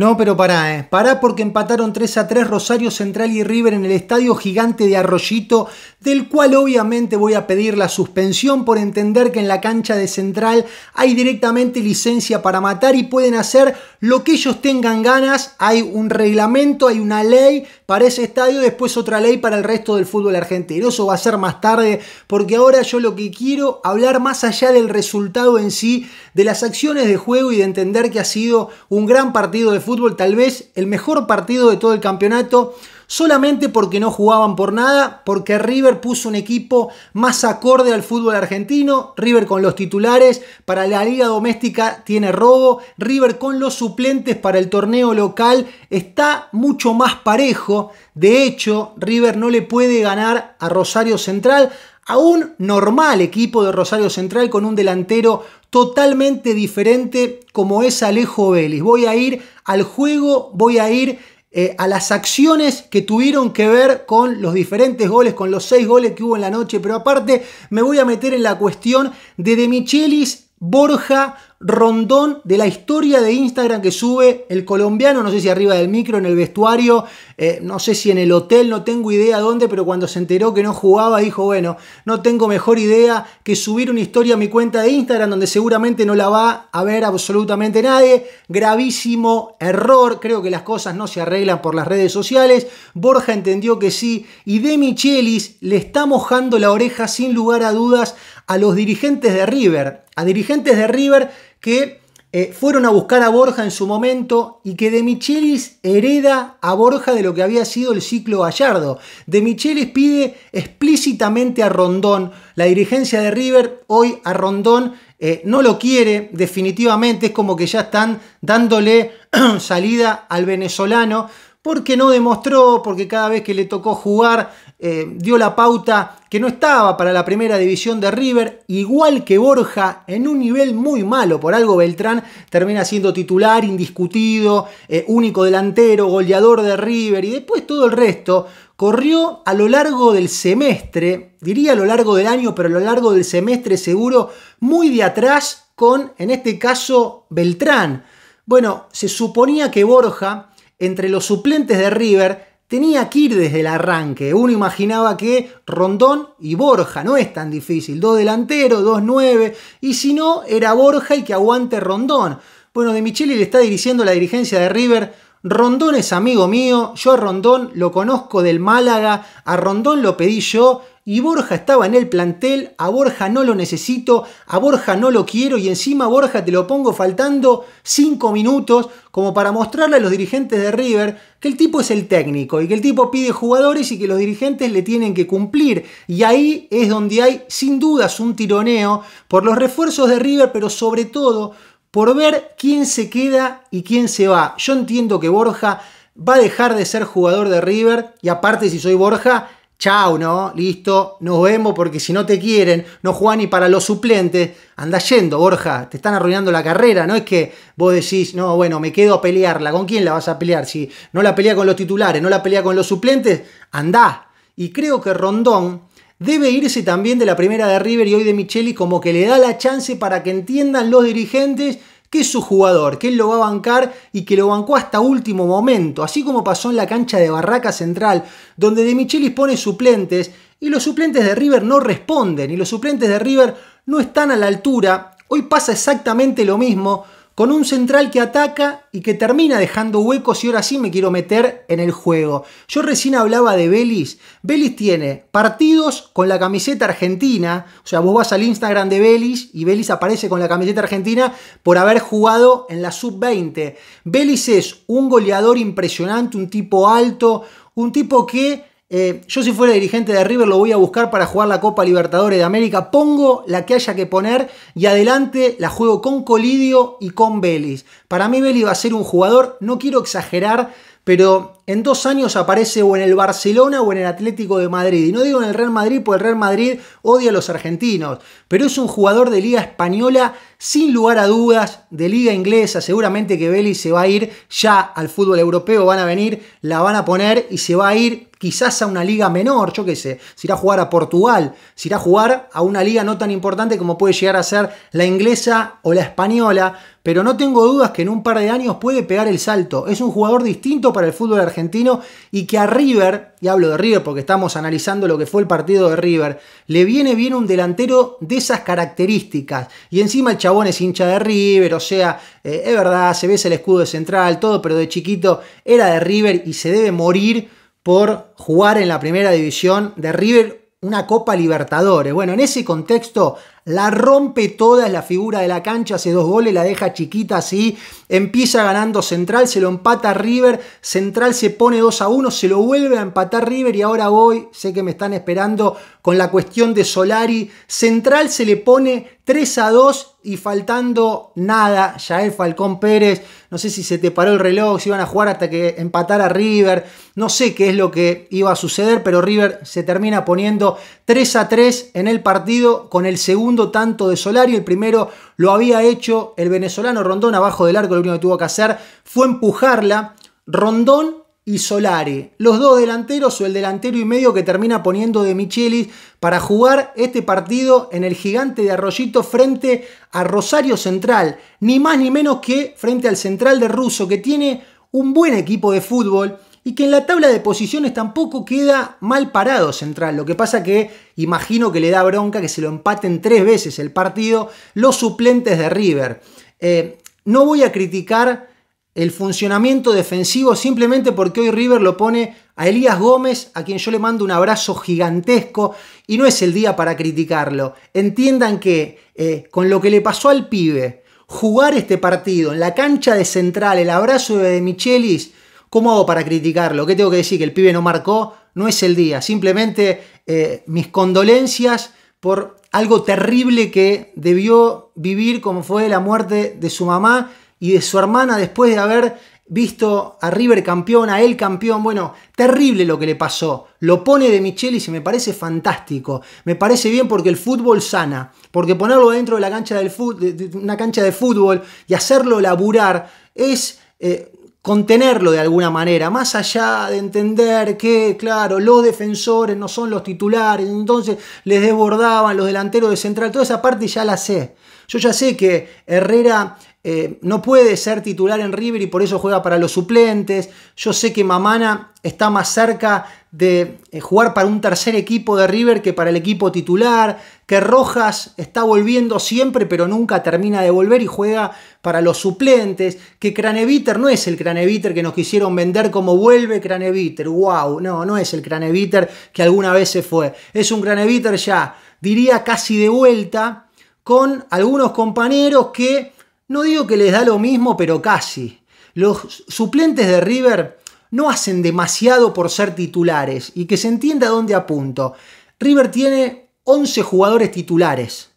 No, pero pará, eh. Pará porque empataron 3 a 3 Rosario Central y River en el estadio gigante de Arroyito, del cual obviamente voy a pedir la suspensión por entender que en la cancha de Central hay directamente licencia para matar y pueden hacer lo que ellos tengan ganas. Hay un reglamento, hay una ley, para ese estadio, después otra ley para el resto del fútbol argentino. Eso va a ser más tarde, porque ahora yo lo que quiero hablar más allá del resultado en sí, de las acciones de juego y de entender que ha sido un gran partido de fútbol, tal vez el mejor partido de todo el campeonato solamente porque no jugaban por nada, porque River puso un equipo más acorde al fútbol argentino, River con los titulares, para la liga doméstica tiene robo, River con los suplentes para el torneo local está mucho más parejo, de hecho River no le puede ganar a Rosario Central, a un normal equipo de Rosario Central con un delantero totalmente diferente como es Alejo Vélez. Voy a ir al juego, voy a ir eh, a las acciones que tuvieron que ver con los diferentes goles, con los seis goles que hubo en la noche, pero aparte me voy a meter en la cuestión de De Michelis, Borja, rondón de la historia de Instagram que sube el colombiano, no sé si arriba del micro, en el vestuario, eh, no sé si en el hotel, no tengo idea dónde, pero cuando se enteró que no jugaba dijo, bueno, no tengo mejor idea que subir una historia a mi cuenta de Instagram donde seguramente no la va a ver absolutamente nadie. Gravísimo error, creo que las cosas no se arreglan por las redes sociales. Borja entendió que sí y De Michelis le está mojando la oreja sin lugar a dudas a los dirigentes de River, a dirigentes de River que eh, fueron a buscar a Borja en su momento y que De Michelis hereda a Borja de lo que había sido el ciclo Gallardo. De Michelis pide explícitamente a Rondón, la dirigencia de River hoy a Rondón eh, no lo quiere definitivamente, es como que ya están dándole salida al venezolano porque no demostró, porque cada vez que le tocó jugar eh, dio la pauta que no estaba para la primera división de River, igual que Borja, en un nivel muy malo. Por algo Beltrán termina siendo titular, indiscutido, eh, único delantero, goleador de River y después todo el resto. Corrió a lo largo del semestre, diría a lo largo del año, pero a lo largo del semestre seguro, muy de atrás con, en este caso, Beltrán. Bueno, se suponía que Borja, entre los suplentes de River, tenía que ir desde el arranque. Uno imaginaba que Rondón y Borja, no es tan difícil. Dos delanteros, dos nueve, y si no, era Borja y que aguante Rondón. Bueno, de Micheli le está dirigiendo la dirigencia de River Rondón es amigo mío, yo a Rondón lo conozco del Málaga, a Rondón lo pedí yo y Borja estaba en el plantel, a Borja no lo necesito, a Borja no lo quiero y encima Borja te lo pongo faltando 5 minutos como para mostrarle a los dirigentes de River que el tipo es el técnico y que el tipo pide jugadores y que los dirigentes le tienen que cumplir. Y ahí es donde hay sin dudas un tironeo por los refuerzos de River, pero sobre todo por ver quién se queda y quién se va. Yo entiendo que Borja va a dejar de ser jugador de River y aparte si soy Borja, chao, ¿no? Listo, nos vemos porque si no te quieren, no juegan ni para los suplentes, anda yendo, Borja, te están arruinando la carrera, no es que vos decís, no, bueno, me quedo a pelearla, ¿con quién la vas a pelear? Si no la pelea con los titulares, no la pelea con los suplentes, anda Y creo que Rondón Debe irse también de la primera de River y hoy de Micheli como que le da la chance para que entiendan los dirigentes que es su jugador, que él lo va a bancar y que lo bancó hasta último momento, así como pasó en la cancha de Barraca Central, donde De Micheli pone suplentes y los suplentes de River no responden y los suplentes de River no están a la altura. Hoy pasa exactamente lo mismo con un central que ataca y que termina dejando huecos y ahora sí me quiero meter en el juego. Yo recién hablaba de Belis. Belis tiene partidos con la camiseta argentina, o sea, vos vas al Instagram de Belis y Belis aparece con la camiseta argentina por haber jugado en la sub-20. Belis es un goleador impresionante, un tipo alto, un tipo que eh, yo si fuera dirigente de River lo voy a buscar para jugar la Copa Libertadores de América. Pongo la que haya que poner y adelante la juego con Colidio y con Vélez. Para mí Vélez va a ser un jugador, no quiero exagerar, pero en dos años aparece o en el Barcelona o en el Atlético de Madrid. Y no digo en el Real Madrid, porque el Real Madrid odia a los argentinos, pero es un jugador de liga española sin lugar a dudas, de liga inglesa. Seguramente que Belli se va a ir ya al fútbol europeo, van a venir, la van a poner y se va a ir quizás a una liga menor, yo qué sé, Se irá a jugar a Portugal, se irá a jugar a una liga no tan importante como puede llegar a ser la inglesa o la española, pero no tengo dudas que en un par de años puede pegar el salto. Es un jugador distinto para el fútbol argentino y que a River, y hablo de River porque estamos analizando lo que fue el partido de River, le viene bien un delantero de esas características. Y encima el chabón es hincha de River, o sea, eh, es verdad, se ve el escudo de central, todo, pero de chiquito era de River y se debe morir por jugar en la primera división de River una Copa Libertadores. Bueno, en ese contexto la rompe toda, la figura de la cancha, hace dos goles, la deja chiquita así. Empieza ganando Central, se lo empata River. Central se pone 2 a 1, se lo vuelve a empatar River y ahora voy, sé que me están esperando con la cuestión de Solari. Central se le pone 3 a 2 y faltando nada, el Falcón Pérez, no sé si se te paró el reloj, si iban a jugar hasta que empatara River, no sé qué es lo que iba a suceder, pero River se termina poniendo 3 a 3 en el partido con el segundo tanto de Solari, el primero lo había hecho el venezolano Rondón abajo del arco, lo único que tuvo que hacer fue empujarla. Rondón y Solari, los dos delanteros o el delantero y medio que termina poniendo de Michelis para jugar este partido en el gigante de Arroyito frente a Rosario Central, ni más ni menos que frente al Central de Russo, que tiene un buen equipo de fútbol, y que en la tabla de posiciones tampoco queda mal parado Central. Lo que pasa que imagino que le da bronca que se lo empaten tres veces el partido los suplentes de River. Eh, no voy a criticar el funcionamiento defensivo simplemente porque hoy River lo pone a Elías Gómez, a quien yo le mando un abrazo gigantesco y no es el día para criticarlo. Entiendan que eh, con lo que le pasó al pibe, jugar este partido en la cancha de central, el abrazo de Michelis, ¿Cómo hago para criticarlo? ¿Qué tengo que decir? ¿Que el pibe no marcó? No es el día. Simplemente eh, mis condolencias por algo terrible que debió vivir, como fue la muerte de su mamá y de su hermana después de haber visto a River campeón, a él campeón. Bueno, terrible lo que le pasó. Lo pone de Michel y se me parece fantástico. Me parece bien porque el fútbol sana. Porque ponerlo dentro de, la cancha del de una cancha de fútbol y hacerlo laburar es eh, contenerlo de alguna manera, más allá de entender que, claro, los defensores no son los titulares, entonces les desbordaban los delanteros de central, toda esa parte ya la sé. Yo ya sé que Herrera eh, no puede ser titular en River y por eso juega para los suplentes. Yo sé que Mamana está más cerca de eh, jugar para un tercer equipo de River que para el equipo titular, que Rojas está volviendo siempre pero nunca termina de volver y juega para los suplentes, que Craneviter no es el Craneviter que nos quisieron vender como vuelve Craneviter, wow, no, no es el Craneviter que alguna vez se fue, es un Craneviter ya, diría casi de vuelta, con algunos compañeros que no digo que les da lo mismo, pero casi. Los suplentes de River no hacen demasiado por ser titulares y que se entienda a dónde apunto. River tiene 11 jugadores titulares.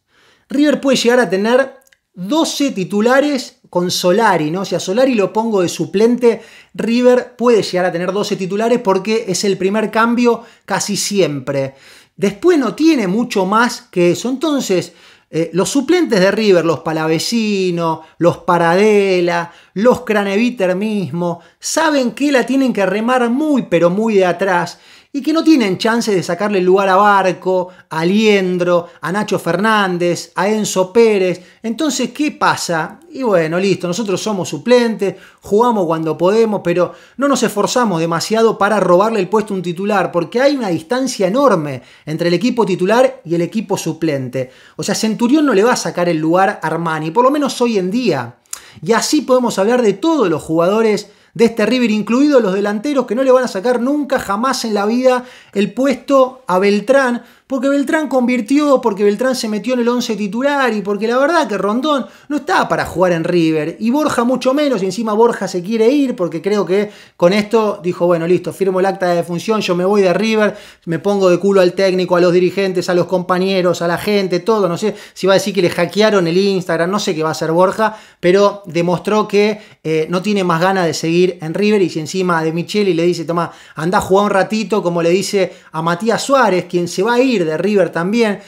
River puede llegar a tener 12 titulares con Solari, ¿no? Si a Solari lo pongo de suplente, River puede llegar a tener 12 titulares porque es el primer cambio casi siempre. Después no tiene mucho más que eso. Entonces, eh, los suplentes de River, los palavecinos, los Paradela, los Craneviter mismo, saben que la tienen que remar muy pero muy de atrás y que no tienen chance de sacarle el lugar a Barco, a Liendro, a Nacho Fernández, a Enzo Pérez. Entonces, ¿qué pasa? Y bueno, listo, nosotros somos suplentes, jugamos cuando podemos, pero no nos esforzamos demasiado para robarle el puesto a un titular, porque hay una distancia enorme entre el equipo titular y el equipo suplente. O sea, Centurión no le va a sacar el lugar a Armani, por lo menos hoy en día. Y así podemos hablar de todos los jugadores de este River, incluidos los delanteros que no le van a sacar nunca, jamás en la vida el puesto a Beltrán. Porque Beltrán convirtió, porque Beltrán se metió en el 11 titular y porque la verdad que Rondón no estaba para jugar en River. Y Borja mucho menos, y encima Borja se quiere ir porque creo que con esto dijo, bueno, listo, firmo el acta de defunción, yo me voy de River, me pongo de culo al técnico, a los dirigentes, a los compañeros, a la gente, todo. No sé si va a decir que le hackearon el Instagram, no sé qué va a hacer Borja, pero demostró que eh, no tiene más ganas de seguir en River y si encima de Micheli le dice, toma, anda a jugar un ratito, como le dice a Matías Suárez, quien se va a ir de River también,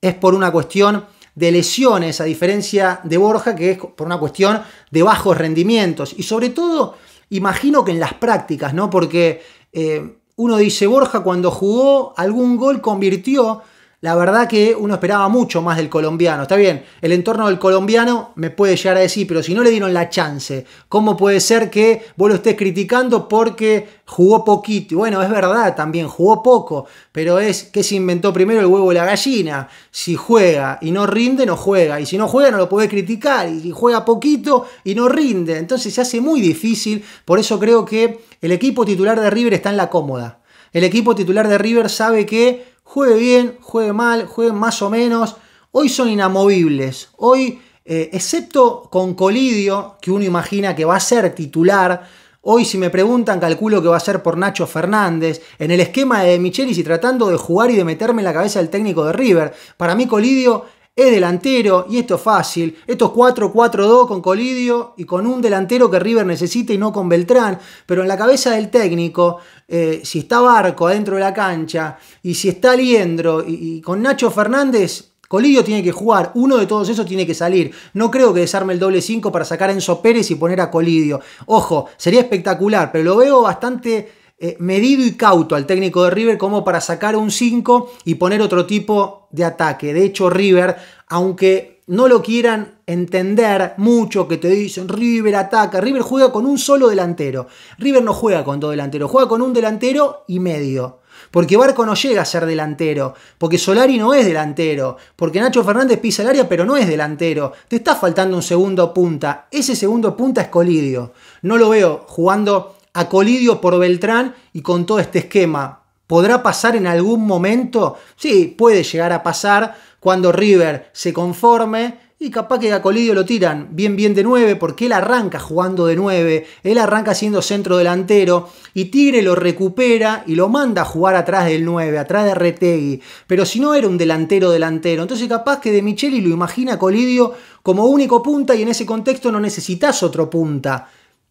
es por una cuestión de lesiones, a diferencia de Borja, que es por una cuestión de bajos rendimientos. Y sobre todo, imagino que en las prácticas, ¿no? Porque eh, uno dice, Borja cuando jugó algún gol convirtió, la verdad que uno esperaba mucho más del colombiano. Está bien, el entorno del colombiano me puede llegar a decir, pero si no le dieron la chance, ¿cómo puede ser que vos lo estés criticando porque jugó poquito? Bueno, es verdad, también jugó poco, pero es que se inventó primero el huevo y la gallina. Si juega y no rinde, no juega. Y si no juega, no lo podés criticar. Y si juega poquito y no rinde. Entonces se hace muy difícil. Por eso creo que el equipo titular de River está en la cómoda. El equipo titular de River sabe que juegue bien, juegue mal, juegue más o menos, hoy son inamovibles. Hoy, eh, excepto con Colidio, que uno imagina que va a ser titular, Hoy, si me preguntan, calculo que va a ser por Nacho Fernández, en el esquema de Michelis y tratando de jugar y de meterme en la cabeza del técnico de River. Para mí, Colidio es delantero y esto es fácil. Esto 4-4-2 con Colidio y con un delantero que River necesita y no con Beltrán. Pero en la cabeza del técnico, eh, si está Barco adentro de la cancha y si está Liendro y, con Nacho Fernández, Colidio tiene que jugar, uno de todos esos tiene que salir. No creo que desarme el doble 5 para sacar a Enzo Pérez y poner a Colidio. Ojo, sería espectacular, pero lo veo bastante eh, medido y cauto al técnico de River como para sacar un 5 y poner otro tipo de ataque. De hecho, River, aunque no lo quieran entender mucho, que te dicen River ataca, River juega con un solo delantero. River no juega con dos delanteros, juega con un delantero y medio. Porque Barco no llega a ser delantero, porque Solari no es delantero, porque Nacho Fernández pisa el área pero no es delantero. Te está faltando un segundo punta. Ese segundo punta es Colidio. No lo veo jugando a Colidio por Beltrán y con todo este esquema. ¿Podrá pasar en algún momento? Sí, puede llegar a pasar cuando River se conforme y capaz que a Colidio lo tiran bien bien de 9 porque él arranca jugando de 9, él arranca siendo centro delantero y Tigre lo recupera y lo manda a jugar atrás del 9, atrás de Retegui, pero si no era un delantero delantero, entonces capaz que de Micheli lo imagina a Colidio como único punta y en ese contexto no necesitas otro punta.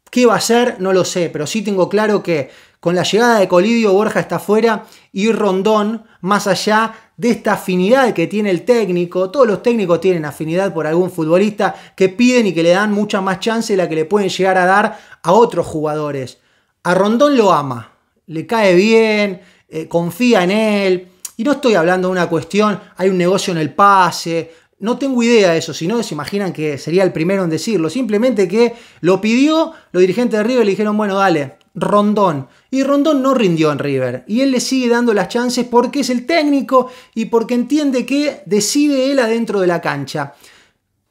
¿Qué va a ser? No lo sé, pero sí tengo claro que con la llegada de Colidio, Borja está afuera y Rondón, más allá de esta afinidad que tiene el técnico, todos los técnicos tienen afinidad por algún futbolista que piden y que le dan mucha más chance de la que le pueden llegar a dar a otros jugadores. A Rondón lo ama, le cae bien, eh, confía en él. Y no estoy hablando de una cuestión, hay un negocio en el pase, no tengo idea de eso, si no se imaginan que sería el primero en decirlo. Simplemente que lo pidió, los dirigentes de River le dijeron, bueno, dale, Rondón. Y Rondón no rindió en River. Y él le sigue dando las chances porque es el técnico y porque entiende que decide él adentro de la cancha.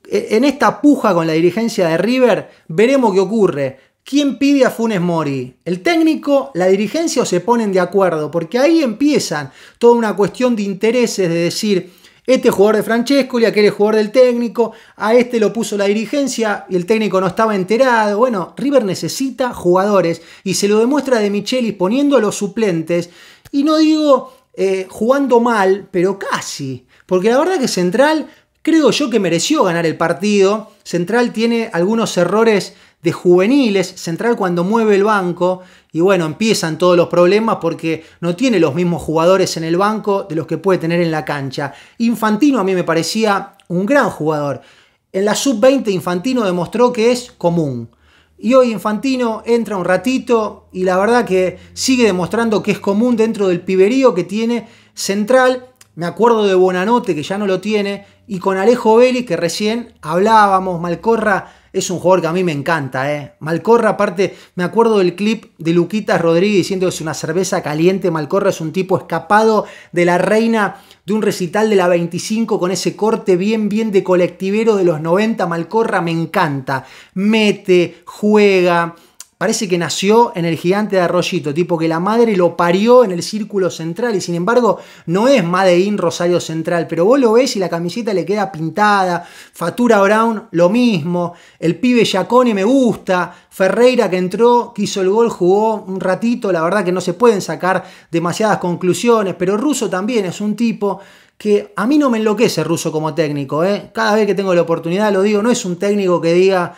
E, en esta puja con la dirigencia de River, veremos qué ocurre. ¿Quién pide a Funes Mori? ¿El técnico, la dirigencia o se ponen de acuerdo? Porque ahí empiezan toda una cuestión de intereses, de decir, este jugador de Francesco y aquel jugador del técnico, a este lo puso la dirigencia y el técnico no estaba enterado. Bueno, River necesita jugadores y se lo demuestra de Michelis poniendo a los suplentes. Y no digo eh, jugando mal, pero casi. Porque la verdad que Central Creo yo que mereció ganar el partido. Central tiene algunos errores de juveniles. Central cuando mueve el banco y bueno, empiezan todos los problemas porque no tiene los mismos jugadores en el banco de los que puede tener en la cancha. Infantino a mí me parecía un gran jugador. En la sub-20 Infantino demostró que es común. Y hoy Infantino entra un ratito y la verdad que sigue demostrando que es común dentro del piberío que tiene Central. Me acuerdo de Bonanote que ya no lo tiene, y con Alejo Vélez, que recién hablábamos. Malcorra es un jugador que a mí me encanta. Eh. Malcorra, aparte, me acuerdo del clip de Luquitas Rodríguez diciendo que es una cerveza caliente. Malcorra es un tipo escapado de la reina de un recital de la 25 con ese corte bien, bien de colectivero de los 90. Malcorra me encanta. Mete, juega Parece que nació en el gigante de Arroyito, tipo que la madre lo parió en el círculo central y sin embargo no es in Rosario Central, pero vos lo ves y la camiseta le queda pintada, Fatura Brown lo mismo, el pibe Giacone me gusta, Ferreira que entró, quiso el gol, jugó un ratito, la verdad que no se pueden sacar demasiadas conclusiones, pero Russo también es un tipo que a mí no me enloquece Russo como técnico, ¿eh? cada vez que tengo la oportunidad lo digo, no es un técnico que diga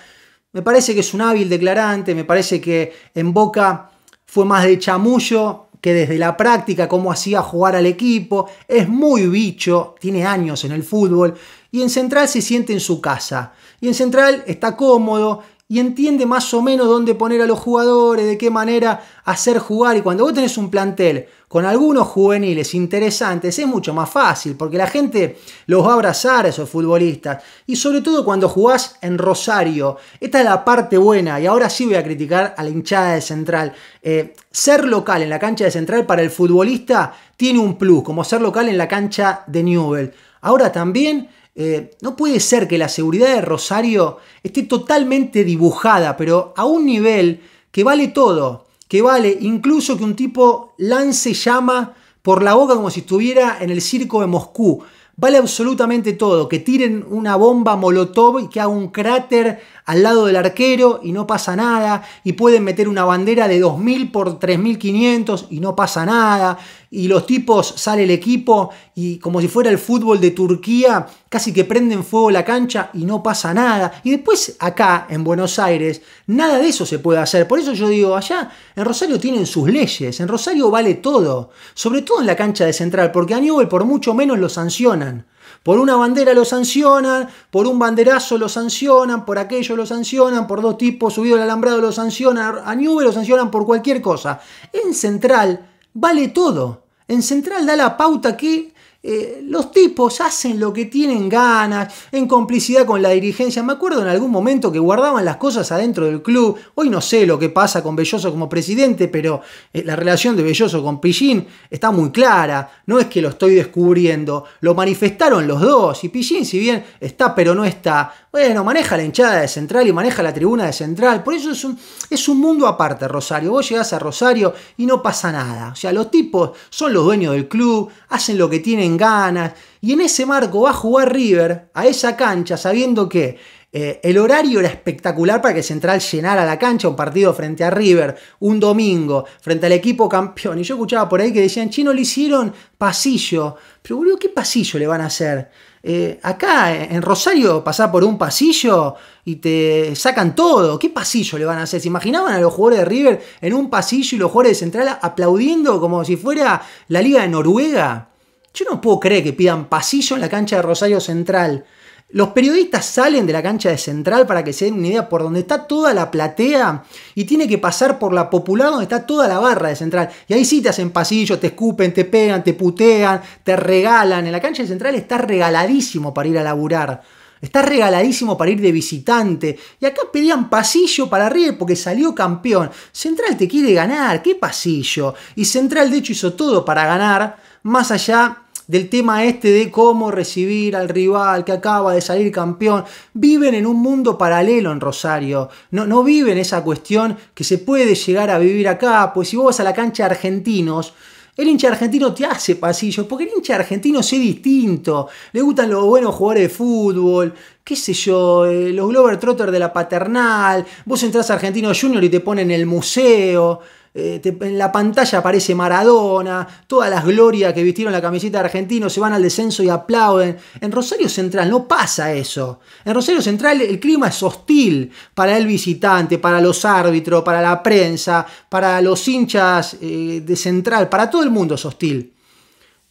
me parece que es un hábil declarante, me parece que en Boca fue más de chamullo que desde la práctica, cómo hacía jugar al equipo. Es muy bicho, tiene años en el fútbol. Y en Central se siente en su casa. Y en Central está cómodo y entiende más o menos dónde poner a los jugadores, de qué manera hacer jugar. Y cuando vos tenés un plantel con algunos juveniles interesantes, es mucho más fácil, porque la gente los va a abrazar a esos futbolistas. Y sobre todo cuando jugás en Rosario, esta es la parte buena, y ahora sí voy a criticar a la hinchada de Central. Eh, ser local en la cancha de Central para el futbolista tiene un plus, como ser local en la cancha de Newell. Ahora también eh, no puede ser que la seguridad de Rosario esté totalmente dibujada, pero a un nivel que vale todo, que vale incluso que un tipo lance llama por la boca como si estuviera en el circo de Moscú. Vale absolutamente todo, que tiren una bomba molotov y que haga un cráter al lado del arquero y no pasa nada, y pueden meter una bandera de 2.000 por 3.500 y no pasa nada, y los tipos sale el equipo y como si fuera el fútbol de Turquía, casi que prenden fuego la cancha y no pasa nada. Y después acá en Buenos Aires, nada de eso se puede hacer. Por eso yo digo, allá en Rosario tienen sus leyes, en Rosario vale todo, sobre todo en la cancha de Central, porque a Newell por mucho menos lo sancionan. Por una bandera lo sancionan, por un banderazo lo sancionan, por aquello lo sancionan, por dos tipos subido al alambrado lo sancionan, a Newell lo sancionan por cualquier cosa. En Central vale todo. En Central da la pauta que eh, los tipos hacen lo que tienen ganas, en complicidad con la dirigencia. Me acuerdo en algún momento que guardaban las cosas adentro del club. Hoy no sé lo que pasa con Belloso como presidente, pero eh, la relación de Belloso con Pillín está muy clara. No es que lo estoy descubriendo. Lo manifestaron los dos. Y Pillín, si bien está, pero no está. Bueno, maneja la hinchada de Central y maneja la tribuna de Central. Por eso es es un mundo aparte, Rosario. Vos llegás a Rosario y no pasa nada. O sea, los tipos son los dueños del club, hacen lo que tienen ganas. Y en ese marco va a jugar River a esa cancha sabiendo que eh, el horario era espectacular para que Central llenara la cancha, un partido frente a River, un domingo, frente al equipo campeón. Y yo escuchaba por ahí que decían, chino, le hicieron pasillo. Pero, boludo, ¿qué pasillo le van a hacer? Eh, acá eh, en Rosario pasar por un pasillo y te sacan todo. ¿Qué pasillo le van a hacer? ¿Se imaginaban a los jugadores de River en un pasillo y los jugadores de Central aplaudiendo como si fuera la Liga de Noruega? Yo no puedo creer que pidan pasillo en la cancha de Rosario Central. Los periodistas salen de la cancha de Central para que se den una idea por donde está toda la platea y tiene que pasar por la popular donde está toda la barra de Central. Y ahí sí te hacen pasillo, te escupen, te pegan, te putean, te regalan. En la cancha de Central está regaladísimo para ir a laburar. Está regaladísimo para ir de visitante. Y acá pedían pasillo para River porque salió campeón. Central te quiere ganar, ¿qué pasillo? Y Central de hecho hizo todo para ganar más allá del tema este de cómo recibir al rival que acaba de salir campeón. Viven en un mundo paralelo en Rosario. No, no viven esa cuestión que se puede llegar a vivir acá, pues si vos vas a la cancha argentinos, el hincha argentino te hace pasillo, porque el hincha argentino es distinto. Le gustan los buenos jugadores de fútbol, qué sé yo, eh, los Glover Trotter de la paternal. Vos entras a Argentino Junior y te ponen el museo. Eh, en la pantalla aparece Maradona, todas las glorias que vistieron la camiseta de argentino se van al descenso y aplauden. En Rosario Central no pasa eso. En Rosario Central el clima es hostil para el visitante, para los árbitros, para la prensa, para los hinchas eh, de Central, para todo el mundo es hostil.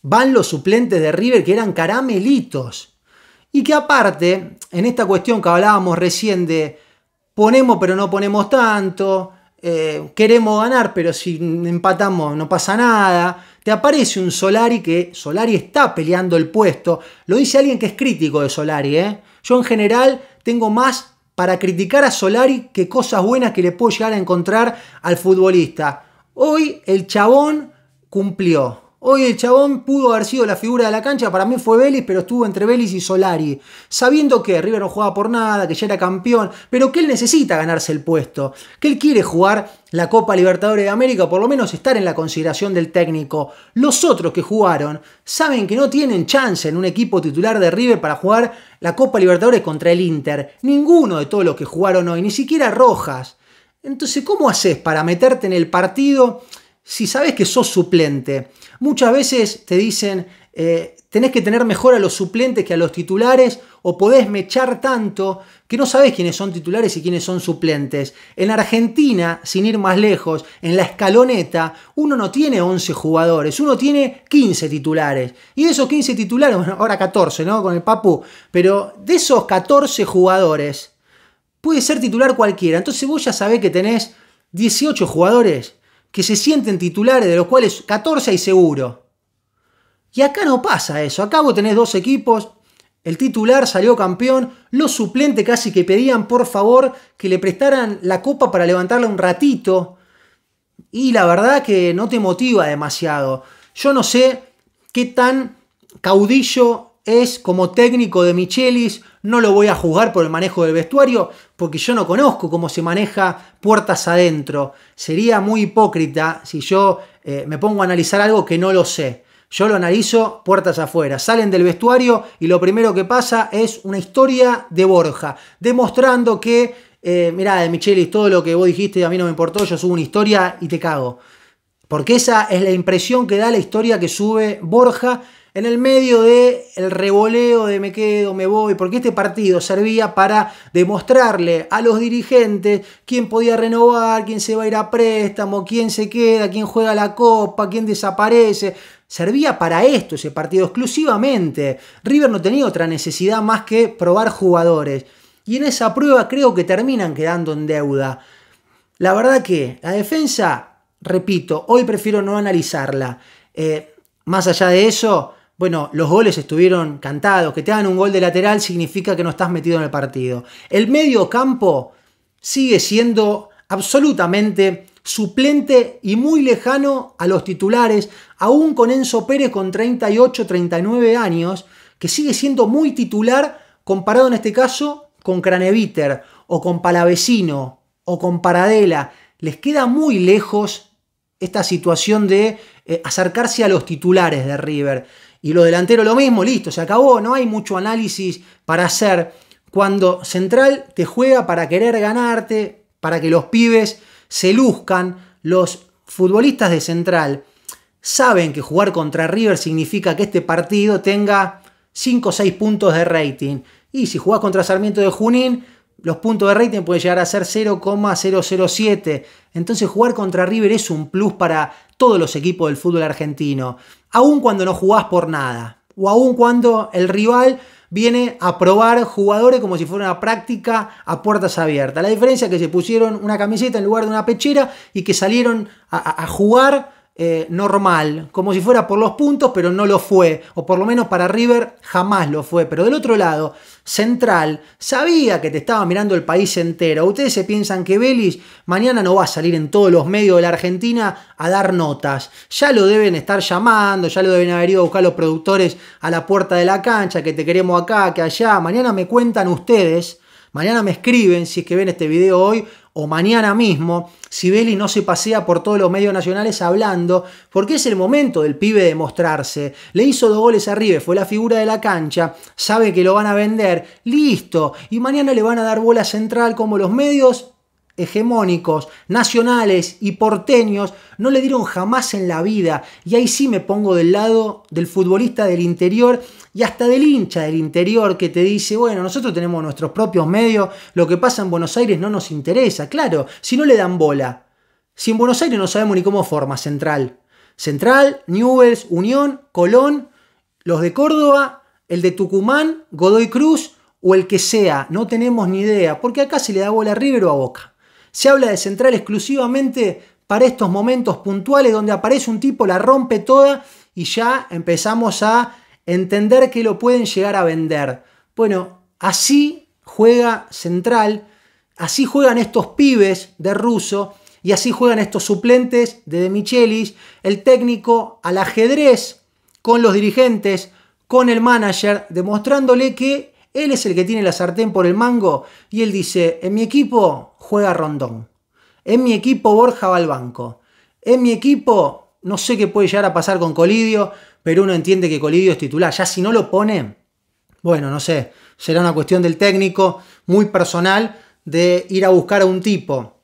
Van los suplentes de River que eran caramelitos. Y que aparte, en esta cuestión que hablábamos recién de ponemos pero no ponemos tanto, eh, queremos ganar, pero si empatamos no pasa nada. Te aparece un Solari que Solari está peleando el puesto. Lo dice alguien que es crítico de Solari. ¿eh? Yo en general tengo más para criticar a Solari que cosas buenas que le puedo llegar a encontrar al futbolista. Hoy el chabón cumplió Hoy el chabón pudo haber sido la figura de la cancha, para mí fue Vélez, pero estuvo entre Vélez y Solari, sabiendo que River no jugaba por nada, que ya era campeón, pero que él necesita ganarse el puesto, que él quiere jugar la Copa Libertadores de América, por lo menos estar en la consideración del técnico. Los otros que jugaron saben que no tienen chance en un equipo titular de River para jugar la Copa Libertadores contra el Inter, ninguno de todos los que jugaron hoy, ni siquiera Rojas. Entonces, ¿cómo haces para meterte en el partido? si sabes que sos suplente, muchas veces te dicen, eh, tenés que tener mejor a los suplentes que a los titulares o podés mechar tanto que no sabés quiénes son titulares y quiénes son suplentes. En Argentina, sin ir más lejos, en la escaloneta, uno no tiene 11 jugadores, uno tiene 15 titulares. Y de esos 15 titulares, ahora 14, ¿no? Con el papú. pero de esos 14 jugadores, puede ser titular cualquiera. Entonces vos ya sabés que tenés 18 jugadores que se sienten titulares, de los cuales 14 hay seguro. Y acá no pasa eso. Acá vos tenés dos equipos, el titular salió campeón, los suplentes casi que pedían por favor que le prestaran la copa para levantarla un ratito. Y la verdad que no te motiva demasiado. Yo no sé qué tan caudillo es como técnico de Michelis, no lo voy a juzgar por el manejo del vestuario, porque yo no conozco cómo se maneja puertas adentro. Sería muy hipócrita si yo eh, me pongo a analizar algo que no lo sé. Yo lo analizo puertas afuera. Salen del vestuario y lo primero que pasa es una historia de Borja, demostrando que, eh, mirá, de Michelis, todo lo que vos dijiste a mí no me importó, yo subo una historia y te cago. Porque esa es la impresión que da la historia que sube Borja en el medio del el revoleo de me quedo, me voy, porque este partido servía para demostrarle a los dirigentes quién podía renovar, quién se va a ir a préstamo, quién se queda, quién juega la copa, quién desaparece. Servía para esto ese partido exclusivamente. River no tenía otra necesidad más que probar jugadores. Y en esa prueba creo que terminan quedando en deuda. La verdad que la defensa, repito, hoy prefiero no analizarla. Eh, más allá de eso, bueno, los goles estuvieron cantados. Que te hagan un gol de lateral significa que no estás metido en el partido. El medio campo sigue siendo absolutamente suplente y muy lejano a los titulares, aún con Enzo Pérez con 38, 39 años, que sigue siendo muy titular comparado en este caso con Craneviter o con Palavecino o con Paradela. Les queda muy lejos esta situación de eh, acercarse a los titulares de River y lo delanteros lo mismo, listo, se acabó, no hay mucho análisis para hacer cuando Central te juega para querer ganarte, para que los pibes se luzcan, los futbolistas de Central saben que jugar contra River significa que este partido tenga 5 o 6 puntos de rating. Y si jugás contra Sarmiento de Junín, los puntos de rating pueden llegar a ser 0,007. Entonces jugar contra River es un plus para todos los equipos del fútbol argentino. Aún cuando no jugás por nada, o aún cuando el rival viene a probar jugadores como si fuera una práctica a puertas abiertas. La diferencia es que se pusieron una camiseta en lugar de una pechera y que salieron a, a jugar eh, normal, como si fuera por los puntos, pero no lo fue, o por lo menos para River jamás lo fue. Pero del otro lado, Central sabía que te estaba mirando el país entero. Ustedes se piensan que Belis mañana no va a salir en todos los medios de la Argentina a dar notas. Ya lo deben estar llamando, ya lo deben haber ido a buscar los productores a la puerta de la cancha, que te queremos acá, que allá. Mañana me cuentan ustedes. Mañana me escriben si es que ven este video hoy o mañana mismo, Sibeli no se pasea por todos los medios nacionales hablando, porque es el momento del pibe de mostrarse. Le hizo dos goles a fue la figura de la cancha, sabe que lo van a vender, listo, y mañana le van a dar bola central como los medios hegemónicos, nacionales y porteños no le dieron jamás en la vida. Y ahí sí me pongo del lado del futbolista del interior y hasta del hincha del interior que te dice, bueno, nosotros tenemos nuestros propios medios, lo que pasa en Buenos Aires no nos interesa, claro, si no le dan bola. Si en Buenos Aires no sabemos ni cómo forma Central. Central, Newells, Unión, Colón, los de Córdoba, el de Tucumán, Godoy Cruz, o el que sea, no tenemos ni idea, porque acá se le da bola a River o a Boca se habla de central exclusivamente para estos momentos puntuales donde aparece un tipo, la rompe toda y ya empezamos a entender que lo pueden llegar a vender. Bueno, así juega central, así juegan estos pibes de Russo y así juegan estos suplentes de, de Michelis, el técnico al ajedrez con los dirigentes, con el manager, demostrándole que él es el que tiene la sartén por el mango y él dice, en mi equipo juega Rondón, en mi equipo Borja va al banco, en mi equipo no sé qué puede llegar a pasar con Colidio, pero uno entiende que Colidio es titular. Ya si no lo pone, bueno, no sé, será una cuestión del técnico muy personal de ir a buscar a un tipo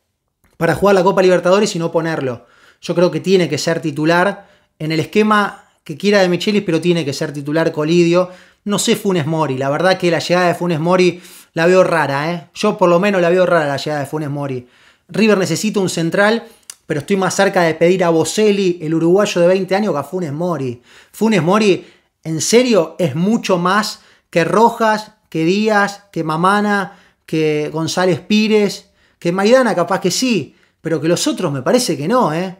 para jugar la Copa Libertadores y no ponerlo. Yo creo que tiene que ser titular en el esquema que quiera de Michelis, pero tiene que ser titular Colidio no sé Funes Mori, la verdad que la llegada de Funes Mori la veo rara, ¿eh? Yo por lo menos la veo rara la llegada de Funes Mori. River necesita un central, pero estoy más cerca de pedir a Boselli, el uruguayo de 20 años, que a Funes Mori. Funes Mori, en serio, es mucho más que Rojas, que Díaz, que Mamana, que González Pires, que Maidana capaz que sí, pero que los otros me parece que no, ¿eh?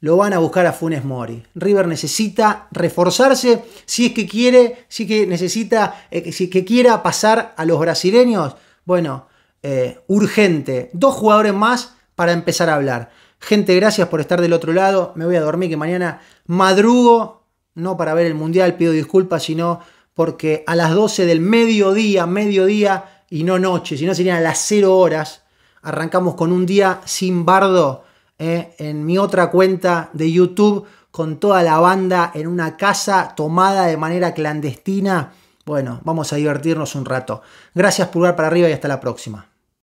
lo van a buscar a Funes Mori. River necesita reforzarse si es que quiere, si es que necesita, eh, si es que quiera pasar a los brasileños. Bueno, eh, urgente. Dos jugadores más para empezar a hablar. Gente, gracias por estar del otro lado. Me voy a dormir que mañana madrugo, no para ver el mundial, pido disculpas, sino porque a las 12 del mediodía, mediodía y no noche, sino serían a las 0 horas, arrancamos con un día sin bardo eh, en mi otra cuenta de YouTube con toda la banda en una casa tomada de manera clandestina. Bueno, vamos a divertirnos un rato. Gracias pulgar para arriba y hasta la próxima.